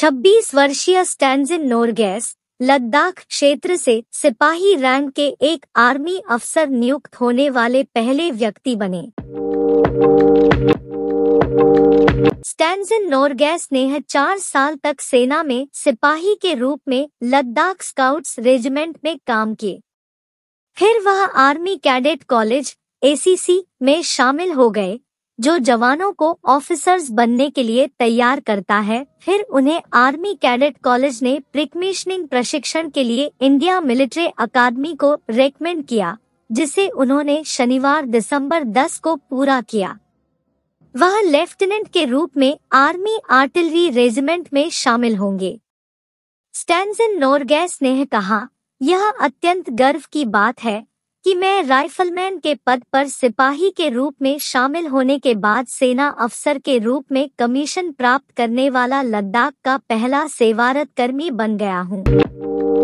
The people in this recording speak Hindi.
छब्बीस वर्षीय स्टैंडिन नोरगैस लद्दाख क्षेत्र से सिपाही रैंक के एक आर्मी अफसर नियुक्त होने वाले पहले व्यक्ति बने स्टैंडिन नोरगैस ने चार साल तक सेना में सिपाही के रूप में लद्दाख स्काउट्स रेजिमेंट में काम किए फिर वह आर्मी कैडेट कॉलेज एसीसी में शामिल हो गए जो जवानों को ऑफिसर्स बनने के लिए तैयार करता है फिर उन्हें आर्मी कैडेट कॉलेज ने प्रिकमिशनिंग प्रशिक्षण के लिए इंडिया मिलिट्री अकादमी को रेकमेंड किया जिसे उन्होंने शनिवार दिसंबर 10 को पूरा किया वह लेफ्टिनेंट के रूप में आर्मी आर्टिलरी रेजिमेंट में शामिल होंगे स्टैंडन नोरगैस ने कहा यह अत्यंत गर्व की बात है कि मैं राइफलमैन के पद पर सिपाही के रूप में शामिल होने के बाद सेना अफसर के रूप में कमीशन प्राप्त करने वाला लद्दाख का पहला सेवारत कर्मी बन गया हूँ